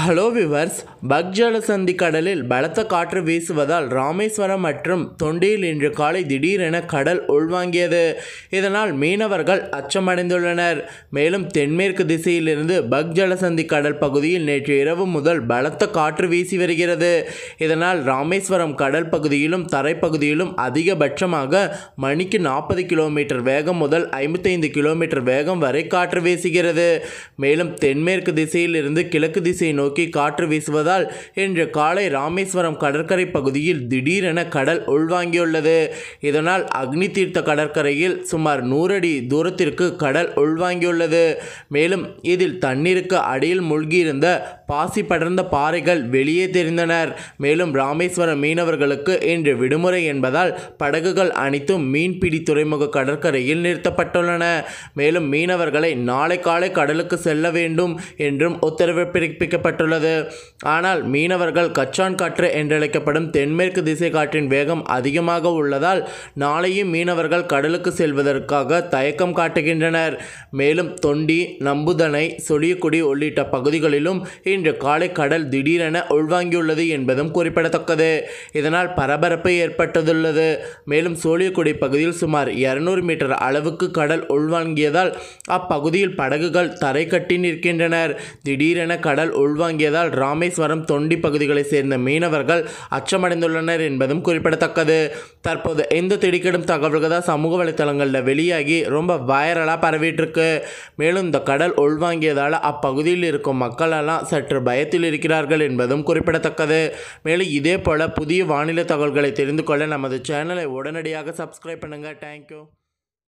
hello viewers பக்ஜல சந்தி கடலில் பலத்த காற்று வீசுவதால் ராமேஸ்வரம் மற்றும் தொண்டியில் இன்று காலை திடீரென கடல் உள்வாங்கியது இதனால் மீனவர்கள் அச்சமடைந்துள்ளனர் மேலும் தென்மேற்கு திசையிலிருந்து பக் ஜலசந்தி கடல் பகுதியில் நேற்று இரவு முதல் பலத்த காற்று வீசி வருகிறது இதனால் ராமேஸ்வரம் கடல் பகுதியிலும் தரைப்பகுதியிலும் அதிகபட்சமாக மணிக்கு நாற்பது கிலோமீட்டர் வேகம் முதல் ஐம்பத்தைந்து கிலோமீட்டர் வேகம் வரை காற்று வீசுகிறது மேலும் தென்மேற்கு திசையிலிருந்து கிழக்கு திசை நோக்கி காற்று வீசுவதால் இன்று காலை ராமேஸ்வரம் கடற்கரை பகுதியில் திடீரென கடல் உள்வாங்கியுள்ளது இதனால் அக்னி தீர்த்த கடற்கரையில் சுமார் நூறு அடி தூரத்திற்கு கடல் உள்வாங்கியுள்ளது மேலும் இதில் தண்ணீருக்கு அடியில் மூழ்கியிருந்த பாசி படர்ந்த பாறைகள் வெளியே தெரிந்தனர் மேலும் ராமேஸ்வரம் மீனவர்களுக்கு இன்று விடுமுறை என்பதால் படகுகள் அனைத்தும் மீன்பிடி துறைமுக கடற்கரையில் நிறுத்தப்பட்டுள்ளன மேலும் மீனவர்களை நாளை காலை கடலுக்கு செல்ல வேண்டும் என்றும் உத்தரவு பிறப்பிக்கப்பட்டு பெற்றுள்ளது ஆனால் மீனவர்கள் கச்சான் காற்று என்றழைக்கப்படும் தென்மேற்கு திசை காற்றின் வேகம் அதிகமாக உள்ளதால் நாளையும் மீனவர்கள் கடலுக்கு செல்வதற்காக தயக்கம் காட்டுகின்றனர் மேலும் தொண்டி நம்புதனை சொலியக்குடி உள்ளிட்ட பகுதிகளிலும் இன்று காலை கடல் திடீரென உள்வாங்கியுள்ளது என்பதும் குறிப்பிடத்தக்கது இதனால் பரபரப்பு ஏற்பட்டுள்ளது மேலும் சோழியக்குடி பகுதியில் சுமார் இருநூறு மீட்டர் அளவுக்கு கடல் உள்வாங்கியதால் அப்பகுதியில் படகுகள் தரை கட்டி நிற்கின்றனர் திடீரென கடல் உள்வா உள்வாங்கியதால் ராமேஸ்வரம் தொண்டி பகுதிகளைச் சேர்ந்த மீனவர்கள் அச்சமடைந்துள்ளனர் என்பதும் குறிப்பிடத்தக்கது தற்போது எந்த திடுக்கிடும் தகவல்கள் தான் சமூக வலைத்தளங்களில் வெளியாகி ரொம்ப வைரலாக பரவிட்டுருக்கு மேலும் இந்த கடல் உள்வாங்கியதால் அப்பகுதியில் இருக்கும் மக்களெல்லாம் சற்று பயத்தில் இருக்கிறார்கள் என்பதும் குறிப்பிடத்தக்கது மேலும் இதே போல் புதிய வானிலை தகவல்களை தெரிந்து கொள்ள நமது சேனலை உடனடியாக சப்ஸ்கிரைப் பண்ணுங்கள் தேங்க்யூ